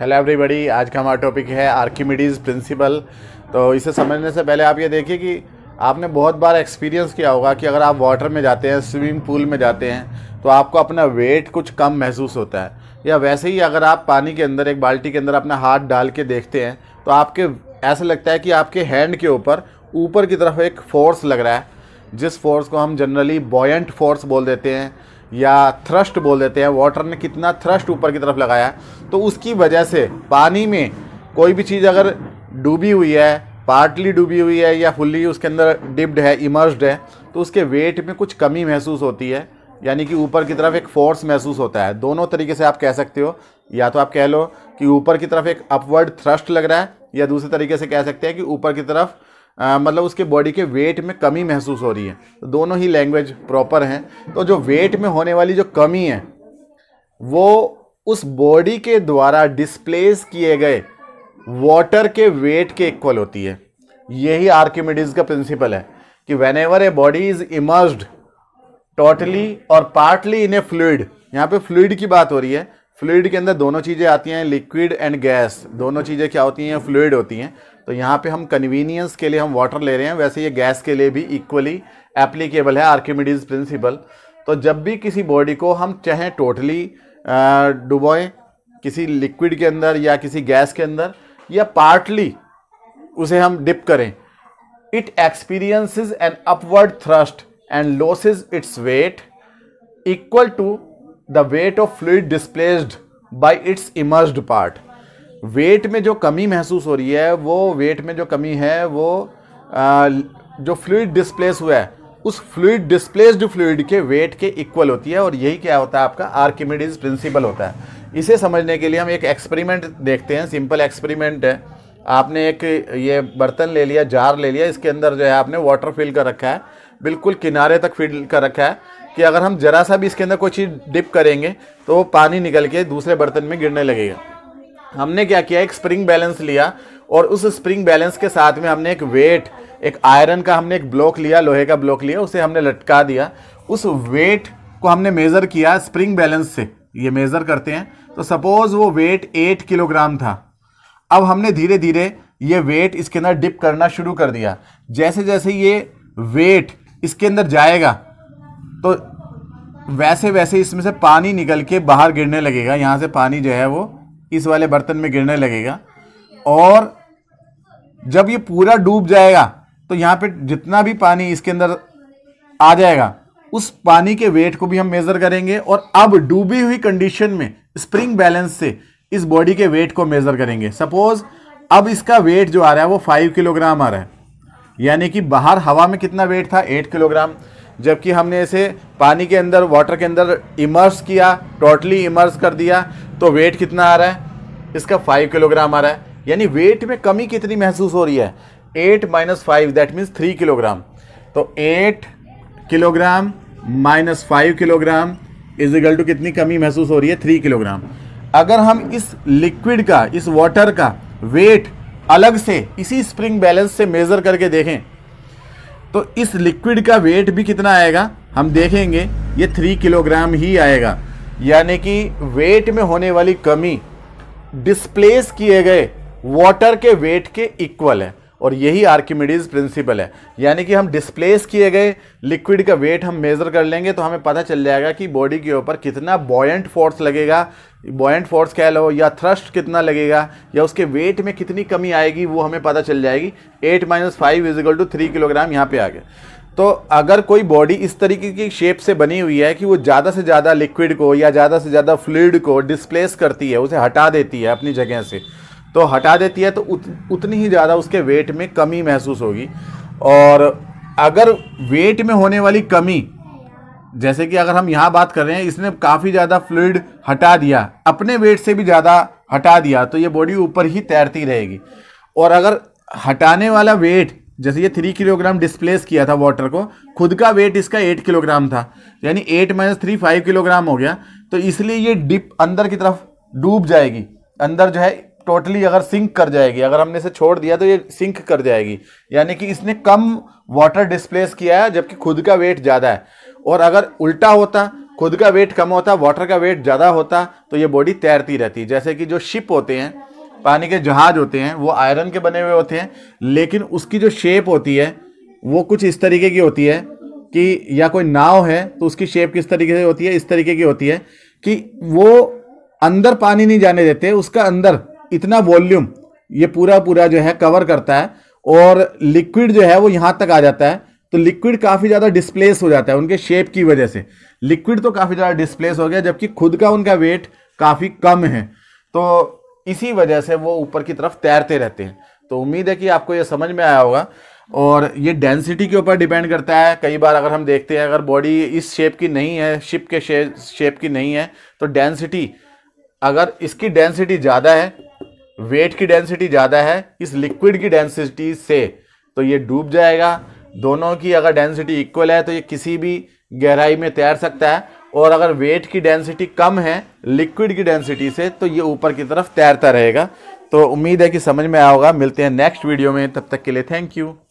hello everybody आज का हमारा टॉपिक है आर्किमिडीज़ प्रिंसिपल तो इसे समझने से पहले आप ये देखिए कि आपने बहुत बार एक्सपीरियंस किया होगा कि अगर आप वाटर में जाते हैं स्विमिंग पूल में जाते हैं तो आपको अपना वेट कुछ कम महसूस होता है या वैसे ही अगर आप पानी के अंदर एक बाल्टी के अंदर अपना हाथ डाल के देखते हैं तो आपके ऐसा लगता है कि आपके हैंड के ऊपर ऊपर की तरफ एक फ़ोर्स लग रहा है जिस फोर्स को हम जनरली बॉयंट फोर्स बोल देते हैं या थ्रस्ट बोल देते हैं वाटर ने कितना थ्रस्ट ऊपर की तरफ लगाया तो उसकी वजह से पानी में कोई भी चीज़ अगर डूबी हुई है पार्टली डूबी हुई है या फुल्ली उसके अंदर डिप्ड है इमर्स्ड है तो उसके वेट में कुछ कमी महसूस होती है यानी कि ऊपर की तरफ एक फोर्स महसूस होता है दोनों तरीके से आप कह सकते हो या तो आप कह लो कि ऊपर की तरफ एक अपवर्ड थ्रस्ट लग रहा है या दूसरे तरीके से कह सकते हैं कि ऊपर की तरफ आ, मतलब उसके बॉडी के वेट में कमी महसूस हो रही है तो दोनों ही लैंग्वेज प्रॉपर हैं तो जो वेट में होने वाली जो कमी है वो उस बॉडी के द्वारा डिस्प्लेस किए गए वाटर के वेट के इक्वल होती है यही आर्किमिडीज का प्रिंसिपल है कि whenever a body is immerse totally और पार्टली इन ए फ्लूड यहाँ पे फ्लूड की बात हो रही है फ्लूड के अंदर दोनों चीज़ें आती हैं लिक्विड एंड गैस दोनों चीज़ें क्या होती हैं फ्लूड होती हैं तो यहाँ पे हम कन्वीनियंस के लिए हम वाटर ले रहे हैं वैसे ये गैस के लिए भी इक्वली एप्लीकेबल है आर्किमिडीज प्रिंसिपल तो जब भी किसी बॉडी को हम चाहें टोटली डुबोएं किसी लिक्विड के अंदर या किसी गैस के अंदर या पार्टली उसे हम डिप करें it experiences an upward thrust and loses its weight equal to the weight of fluid displaced by its immerse part weight में जो कमी महसूस हो रही है वो वेट में जो कमी है वो आ, जो फ्लूड डिस्प्लेस हुआ है उस फ्लूड डिस्प्लेस्ड फ्लूड के वेट के इक्वल होती है और यही क्या होता है आपका आर्किमिडीज प्रिंसिपल होता है इसे समझने के लिए हम एक एक्सपेरिमेंट देखते हैं सिंपल एक्सपेरिमेंट है आपने एक ये बर्तन ले लिया जार ले लिया इसके अंदर जो है आपने वाटर फिल कर रखा है बिल्कुल किनारे तक फिट कर रखा है कि अगर हम ज़रा सा भी इसके अंदर कोई चीज़ डिप करेंगे तो वो पानी निकल के दूसरे बर्तन में गिरने लगेगा हमने क्या किया एक स्प्रिंग बैलेंस लिया और उस स्प्रिंग बैलेंस के साथ में हमने एक वेट एक आयरन का हमने एक ब्लॉक लिया लोहे का ब्लॉक लिया उसे हमने लटका दिया उस वेट को हमने मेज़र किया स्प्रिंग बैलेंस से ये मेज़र करते हैं तो सपोज़ वो वेट एट किलोग्राम था अब हमने धीरे धीरे ये वेट इसके अंदर डिप करना शुरू कर दिया जैसे जैसे ये वेट इसके अंदर जाएगा तो वैसे वैसे इसमें से पानी निकल के बाहर गिरने लगेगा यहाँ से पानी जो है वो इस वाले बर्तन में गिरने लगेगा और जब ये पूरा डूब जाएगा तो यहाँ पे जितना भी पानी इसके अंदर आ जाएगा उस पानी के वेट को भी हम मेज़र करेंगे और अब डूबी हुई कंडीशन में स्प्रिंग बैलेंस से इस बॉडी के वेट को मेज़र करेंगे सपोज़ अब इसका वेट जो आ रहा है वो फाइव किलोग्राम आ रहा है यानी कि बाहर हवा में कितना वेट था एट किलोग्राम जबकि हमने इसे पानी के अंदर वाटर के अंदर इमर्स किया टोटली इमर्स कर दिया तो वेट कितना आ रहा है इसका फाइव किलोग्राम आ रहा है यानी वेट में कमी कितनी महसूस हो रही है eight minus five that means three kilogram तो eight kilogram minus five kilogram is equal to कितनी कमी महसूस हो रही है थ्री किलोग्राम अगर हम इस लिक्विड का इस वाटर का वेट अलग से इसी स्प्रिंग बैलेंस से मेज़र करके देखें तो इस लिक्विड का वेट भी कितना आएगा हम देखेंगे ये थ्री किलोग्राम ही आएगा यानी कि वेट में होने वाली कमी डिस्प्लेस किए गए वाटर के वेट के इक्वल है और यही आर्किमिडीज प्रिंसिपल है यानी कि हम डिस्प्लेस किए गए लिक्विड का वेट हम मेज़र कर लेंगे तो हमें पता चल जाएगा कि बॉडी के ऊपर कितना बॉयंट फोर्स लगेगा बॉयंट फोर्स कह लो या थ्रस्ट कितना लगेगा या उसके वेट में कितनी कमी आएगी वो हमें पता चल जाएगी eight minus five is equal to three kilogram यहाँ पे आ गया तो अगर कोई बॉडी इस तरीके की शेप से बनी हुई है कि वो ज़्यादा से ज़्यादा लिक्विड को या ज़्यादा से ज़्यादा फ्लूड को डिस्प्लेस करती है उसे हटा देती है अपनी जगह से तो हटा देती है तो उत, उतनी ही ज़्यादा उसके वेट में कमी महसूस होगी और अगर वेट में होने वाली कमी जैसे कि अगर हम यहाँ बात कर रहे हैं इसने काफ़ी ज़्यादा फ्लूड हटा दिया अपने वेट से भी ज़्यादा हटा दिया तो ये बॉडी ऊपर ही तैरती रहेगी और अगर हटाने वाला वेट जैसे ये थ्री किलोग्राम डिस्प्लेस किया था वाटर को खुद का वेट इसका एट किलोग्राम था यानी eight minus three five kilogram हो गया तो इसलिए ये डिप अंदर की तरफ डूब जाएगी अंदर जो है टोटली अगर सिंक कर जाएगी अगर हमने इसे छोड़ दिया तो ये सिंक कर जाएगी यानी कि इसने कम वाटर डिस्प्लेस किया है जबकि खुद का वेट ज़्यादा है और अगर उल्टा होता खुद का वेट कम होता वाटर का वेट ज़्यादा होता तो ये बॉडी तैरती रहती जैसे कि जो शिप होते हैं पानी के जहाज होते हैं वो आयरन के बने हुए होते हैं लेकिन उसकी जो शेप होती है वो कुछ इस तरीके की होती है कि या कोई नाव है तो उसकी शेप किस तरीके से होती है इस तरीके की होती है कि वो अंदर पानी नहीं जाने देते उसका अंदर इतना वॉल्यूम ये पूरा पूरा जो है कवर करता है और लिक्विड जो है वो यहाँ तक आ जाता है तो लिक्विड काफ़ी ज़्यादा डिस्प्लेस हो जाता है उनके शेप की वजह से लिक्विड तो काफ़ी ज़्यादा डिस्प्लेस हो गया जबकि खुद का उनका वेट काफ़ी कम है तो इसी वजह से वो ऊपर की तरफ तैरते रहते हैं तो उम्मीद है कि आपको ये समझ में आया होगा और ये डेंसिटी के ऊपर डिपेंड करता है कई बार अगर हम देखते हैं अगर बॉडी इस शेप की नहीं है शिप के शेप की नहीं है तो डेंसिटी अगर इसकी डेंसिटी ज़्यादा है वेट की डेंसिटी ज़्यादा है इस लिक्विड की डेंसिटी से तो ये डूब जाएगा दोनों की अगर डेंसिटी इक्वल है तो ये किसी भी गहराई में तैर सकता है और अगर वेट की डेंसिटी कम है लिक्विड की डेंसिटी से तो ये ऊपर की तरफ तैरता रहेगा तो उम्मीद है कि समझ में आया होगा मिलते हैं नेक्स्ट वीडियो में तब तक के लिए थैंक यू